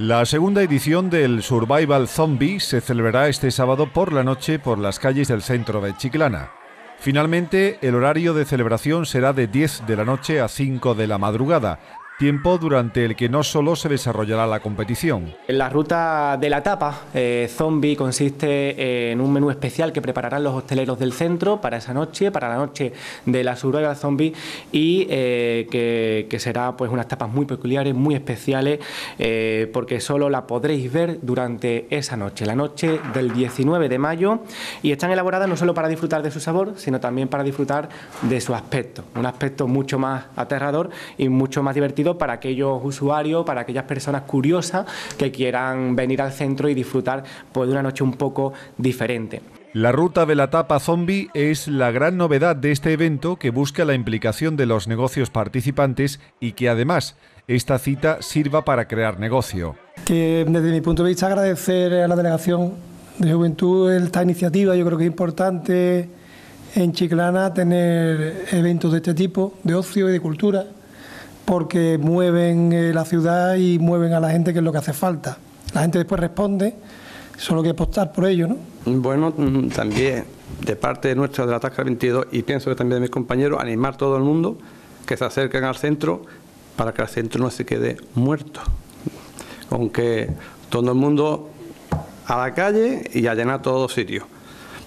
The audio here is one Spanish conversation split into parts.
La segunda edición del Survival Zombie se celebrará este sábado por la noche por las calles del centro de Chiclana. Finalmente, el horario de celebración será de 10 de la noche a 5 de la madrugada, tiempo durante el que no solo se desarrollará la competición. La ruta de la etapa eh, zombie consiste en un menú especial que prepararán los hosteleros del centro para esa noche, para la noche de la suruega zombie y eh, que, será pues unas tapas muy peculiares, muy especiales, eh, porque solo la podréis ver durante esa noche, la noche del 19 de mayo y están elaboradas no solo para disfrutar de su sabor, sino también para disfrutar de su aspecto, un aspecto mucho más aterrador y mucho más divertido para aquellos usuarios, para aquellas personas curiosas que quieran venir al centro y disfrutar pues, de una noche un poco diferente. La ruta de la tapa zombie es la gran novedad de este evento que busca la implicación de los negocios participantes y que además esta cita sirva para crear negocio. desde mi punto de vista agradecer a la delegación de juventud esta iniciativa, yo creo que es importante en Chiclana tener eventos de este tipo, de ocio y de cultura porque mueven eh, la ciudad y mueven a la gente, que es lo que hace falta. La gente después responde, solo que apostar por ello, ¿no? Bueno, mm, también de parte nuestra de la Tasca 22 y pienso que también de mis compañeros, animar a todo el mundo que se acerquen al centro para que el centro no se quede muerto. Aunque todo el mundo a la calle y a llenar todos los sitios.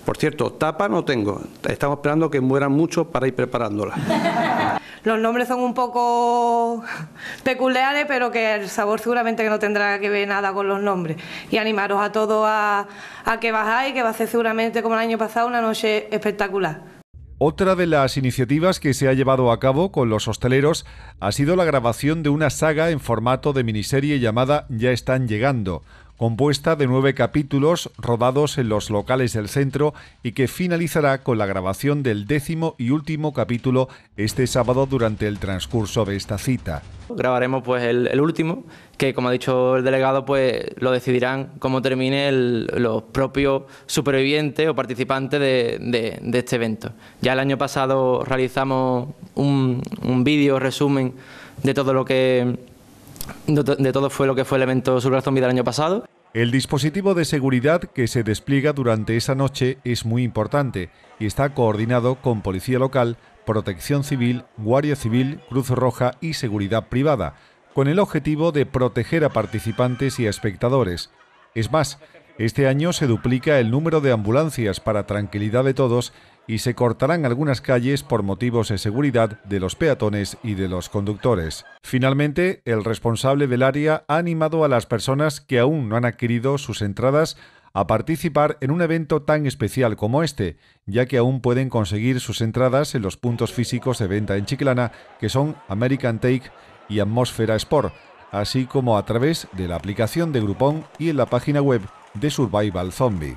Por cierto, tapa no tengo. Estamos esperando que mueran muchos para ir preparándola. los nombres son un poco peculiares, pero que el sabor seguramente que no tendrá que ver nada con los nombres. Y animaros a todos a, a que bajáis, que va a ser seguramente como el año pasado una noche espectacular. Otra de las iniciativas que se ha llevado a cabo con los hosteleros ha sido la grabación de una saga en formato de miniserie llamada Ya están llegando compuesta de nueve capítulos rodados en los locales del centro y que finalizará con la grabación del décimo y último capítulo este sábado durante el transcurso de esta cita. Grabaremos pues el, último, que como ha dicho el delegado, pues lo decidirán como termine los propios supervivientes o participantes de, este evento. Ya el año pasado realizamos un vídeo resumen de todo lo que de todo fue lo que fue el evento la Zombie del año pasado. El dispositivo de seguridad que se despliega durante esa noche es muy importante y está coordinado con Policía Local, Protección Civil, Guardia Civil, Cruz Roja y Seguridad Privada, con el objetivo de proteger a participantes y a espectadores. Es más, este año se duplica el número de ambulancias para tranquilidad de todos y se cortarán algunas calles por motivos de seguridad de los peatones y de los conductores. Finalmente, el responsable del área ha animado a las personas que aún no han adquirido sus entradas a participar en un evento tan especial como este, ya que aún pueden conseguir sus entradas en los puntos físicos de venta en Chiclana, que son American Take y Atmosfera Sport, así como a través de la aplicación de Groupon y en la página web de Survival Zombie.